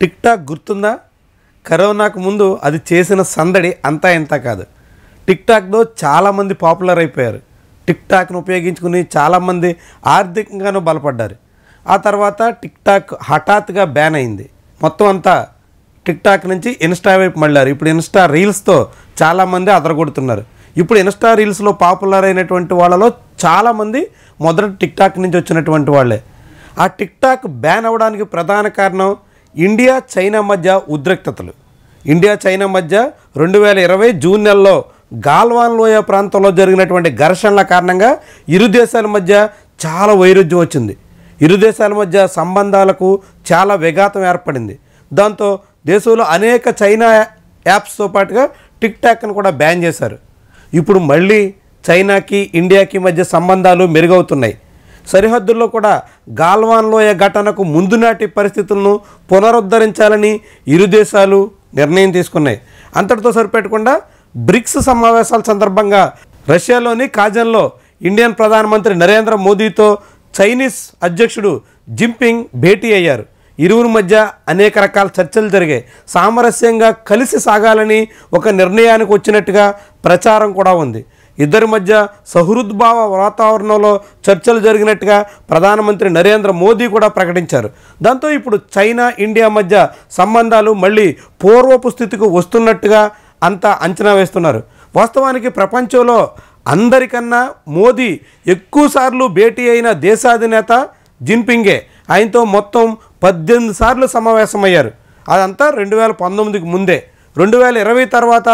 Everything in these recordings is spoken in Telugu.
టిక్ టాక్ గుర్తుందా కరోనాకు ముందు అది చేసిన సందడి అంతా ఇంత కాదు టిక్ టాక్లో చాలామంది పాపులర్ అయిపోయారు టిక్ టాక్ను ఉపయోగించుకుని చాలామంది ఆర్థికంగానూ బలపడ్డారు ఆ తర్వాత టిక్ టాక్ హఠాత్తుగా బ్యాన్ అయింది మొత్తం అంతా టిక్ టాక్ నుంచి ఇన్స్టా వైపు మళ్ళారు ఇప్పుడు ఇన్స్టా రీల్స్తో చాలామంది అదరగొడుతున్నారు ఇప్పుడు ఇన్స్టా రీల్స్లో పాపులర్ అయినటువంటి వాళ్ళలో చాలామంది మొదట టిక్ టాక్ నుంచి వచ్చినటువంటి వాళ్ళే ఆ టిక్ టాక్ బ్యాన్ అవ్వడానికి ప్రధాన కారణం ఇండియా చైనా మధ్య ఉద్రిక్తతలు ఇండియా చైనా మధ్య రెండు వేల ఇరవై జూన్ నెలలో గాల్వాన్ లోయ ప్రాంతంలో జరిగినటువంటి ఘర్షణల కారణంగా ఇరు దేశాల మధ్య చాలా వైరుధ్యం వచ్చింది ఇరు దేశాల మధ్య సంబంధాలకు చాలా విఘాతం ఏర్పడింది దాంతో దేశంలో అనేక చైనా యాప్స్తో పాటుగా టిక్ టాక్ను కూడా బ్యాన్ చేశారు ఇప్పుడు మళ్ళీ చైనాకి ఇండియాకి మధ్య సంబంధాలు మెరుగవుతున్నాయి సరిహద్దుల్లో కూడా గాల్వాన్ లోయ ఘటనకు ముందు నాటి పరిస్థితులను పునరుద్ధరించాలని ఇరు దేశాలు నిర్ణయం తీసుకున్నాయి అంతటితో సరిపెట్టకుండా బ్రిక్స్ సమావేశాల సందర్భంగా రష్యాలోని కాజన్లో ఇండియన్ ప్రధానమంత్రి నరేంద్ర మోదీతో చైనీస్ అధ్యక్షుడు జింపింగ్ భేటీ అయ్యారు ఇరువురి మధ్య అనేక రకాల చర్చలు జరిగాయి సామరస్యంగా కలిసి సాగాలని ఒక నిర్ణయానికి వచ్చినట్టుగా ప్రచారం కూడా ఉంది ఇద్దరి మధ్య సహృద్భావ వాతావరణంలో చర్చలు జరిగినట్టుగా ప్రధానమంత్రి నరేంద్ర మోదీ కూడా ప్రకటించారు దాంతో ఇప్పుడు చైనా ఇండియా మధ్య సంబంధాలు మళ్ళీ పూర్వపు స్థితికి వస్తున్నట్టుగా అంతా అంచనా వేస్తున్నారు వాస్తవానికి ప్రపంచంలో అందరికన్నా మోదీ ఎక్కువసార్లు భేటీ అయిన దేశాధినేత జిన్పింగే ఆయనతో మొత్తం పద్దెనిమిది సార్లు సమావేశమయ్యారు అదంతా రెండు వేల పంతొమ్మిదికి ముందే రెండు వేల ఇరవై తర్వాత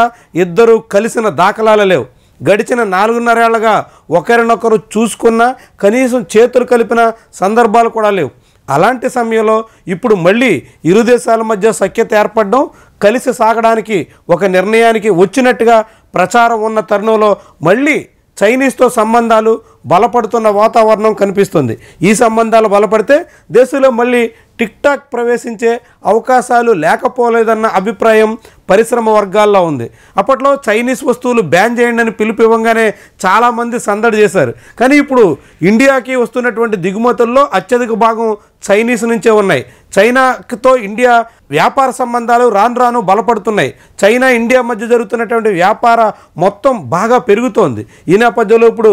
ఇద్దరు కలిసిన దాఖలాలు లేవు గడిచిన నాలుగున్నరేళ్లుగా ఒకరినొకరు చూసుకున్న కనీసం చేతులు కలిపిన సందర్భాలు కూడా లేవు అలాంటి సమయంలో ఇప్పుడు మళ్ళీ ఇరు దేశాల మధ్య సఖ్యత ఏర్పడడం కలిసి సాగడానికి ఒక నిర్ణయానికి వచ్చినట్టుగా ప్రచారం ఉన్న తరుణంలో మళ్ళీ చైనీస్తో సంబంధాలు బలపడుతున్న వాతావరణం కనిపిస్తుంది ఈ సంబంధాలు బలపడితే దేశంలో మళ్ళీ టిక్టాక్ ప్రవేశించే అవకాశాలు లేకపోలేదన్న అభిప్రాయం పరిశ్రమ వర్గాల్లో ఉంది అప్పట్లో చైనీస్ వస్తువులు బ్యాన్ చేయండి అని పిలుపు ఇవ్వగానే చాలామంది సందడి చేశారు కానీ ఇప్పుడు ఇండియాకి వస్తున్నటువంటి దిగుమతుల్లో అత్యధిక భాగం చైనీస్ నుంచే ఉన్నాయి చైనాతో ఇండియా వ్యాపార సంబంధాలు రాను రాను బలపడుతున్నాయి చైనా ఇండియా మధ్య జరుగుతున్నటువంటి వ్యాపార మొత్తం బాగా పెరుగుతోంది ఈ నేపథ్యంలో ఇప్పుడు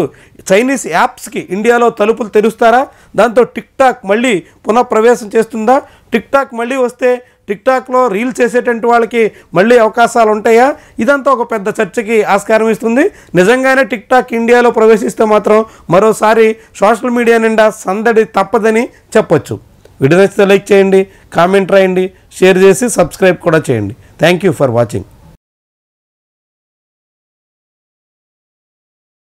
చైనీస్ యాప్స్కి ఇండియాలో తలుపులు తెరుస్తారా దాంతో టిక్ టాక్ మళ్ళీ పునఃప్రవేశం చేస్తుందా టిక్ టాక్ మళ్ళీ వస్తే టిక్ టాక్లో రీల్స్ చేసేటువంటి వాళ్ళకి మళ్ళీ అవకాశాలు ఉంటాయా ఇదంతా ఒక పెద్ద చర్చకి ఆస్కారం ఇస్తుంది నిజంగానే టిక్ టాక్ ఇండియాలో ప్రవేశిస్తే మాత్రం మరోసారి సోషల్ మీడియా నిండా సందడి తప్పదని చెప్పొచ్చు వీడియో నచ్చితే లైక్ చేయండి కామెంట్ రాయండి షేర్ చేసి సబ్స్క్రైబ్ కూడా చేయండి థ్యాంక్ యూ ఫర్ వాచింగ్